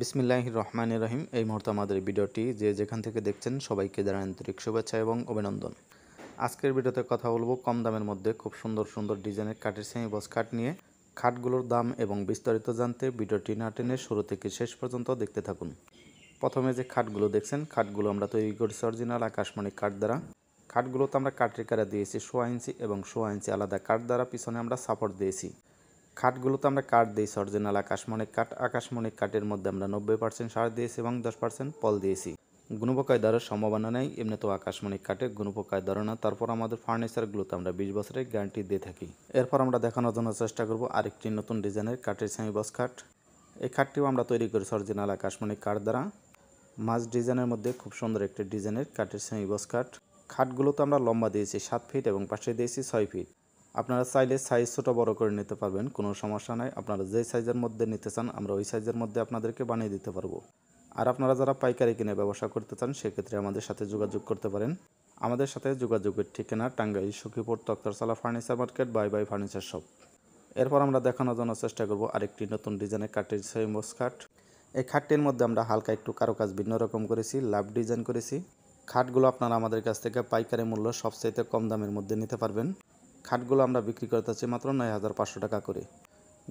বিসমিল্লাহ রহমান রহিম এই মুহূর্তে আমাদের ভিডিওটি যে যেখান থেকে দেখছেন সবাইকে দ্বারা আন্তরিক শুভেচ্ছা এবং অভিনন্দন আজকের ভিডিওতে কথা বলবো কম দামের মধ্যে খুব সুন্দর সুন্দর ডিজাইনের কাঠের সেমি বস কাঠ নিয়ে খাটগুলোর দাম এবং বিস্তারিত জানতে ভিডিওটি না টেনে শুরু থেকে শেষ পর্যন্ত দেখতে থাকুন প্রথমে যে খাটগুলো দেখছেন খাটগুলো আমরা তৈরি করছি অরিজিনাল আকাশমণি কাঠ দ্বারা খাটগুলোতে আমরা কাঠের কারা দিয়েছি সোয়া ইঞ্চি এবং সোয়া ইঞ্চি আলাদা কাঠ দ্বারা পিছনে আমরা সাপোর্ট দিয়েছি খাটগুলোতে আমরা কাঠ দিয়েছি অরিজিনাল আকাশমণিক কাঠ আকাশমণিক কাঠের মধ্যে আমরা নব্বই পার্সেন্ট সার দিয়েছি এবং দশ পার্সেন্ট পল দিয়েছি গুণপকায় দ্বারা সম্ভাবনা নেই এমনি তো আকাশমণি কাটে গুণপকায় দ্বারা না তারপর আমাদের ফার্নিচারগুলোতে আমরা বিশ বছরের গ্যারান্টি দিয়ে থাকি এরপর আমরা দেখানোর জন্য চেষ্টা করব আরেকটি নতুন ডিজাইনের কাঠের সেমি বস খাট এই খাটটিও আমরা তৈরি করি অরিজিনাল আকাশমণি কাঠ দ্বারা মাছ ডিজাইনের মধ্যে খুব সুন্দর একটি ডিজাইনের কাঠের সেমি বস খাট খাটগুলোতে আমরা লম্বা দিয়েছি সাত ফিট এবং পাশে দিয়েছি ছয় ফিট আপনারা চাইলে সাইজ ছোটো বড় করে নিতে পারবেন কোনো সমস্যা নাই আপনারা যে সাইজের মধ্যে নিতে চান আমরা ওই সাইজের মধ্যে আপনাদেরকে বানিয়ে দিতে পারবো আর আপনারা যারা পাইকারি কিনে ব্যবসা করতে চান সেক্ষেত্রে আমাদের সাথে যোগাযোগ করতে পারেন আমাদের সাথে যোগাযোগের ঠিকানা Tangail Sakhipur Taktarchala furniture market bye bye furniture shop এরপর আমরা দেখানোর জন্য চেষ্টা করব আরেকটি নতুন ডিজাইনের কাঠের সৈমস খাট এই খাটটির মধ্যে আমরা হালকা একটু কারুকাজ ভিন্ন রকম করেছি লাভ ডিজাইন করেছি খাটগুলো আপনারা আমাদের কাছ থেকে পাইকারি মূল্য সবচাইতে কম দামের মধ্যে নিতে পারবেন খাটগুলো আমরা বিক্রি করতে চাচ্ছি মাত্র নয় হাজার পাঁচশো টাকা করে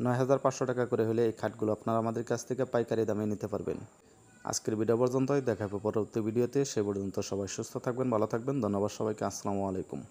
নয় হাজার পাঁচশো টাকা করে হলে এই খাটগুলো আপনারা আমাদের কাছ থেকে পাইকারি দামে নিতে পারবেন আজকের ভিডিও পর্যন্তই দেখা হবে পরবর্তী ভিডিওতে সে পর্যন্ত সবাই সুস্থ থাকবেন ভালো থাকবেন ধন্যবাদ সবাইকে আসসালামু আলাইকুম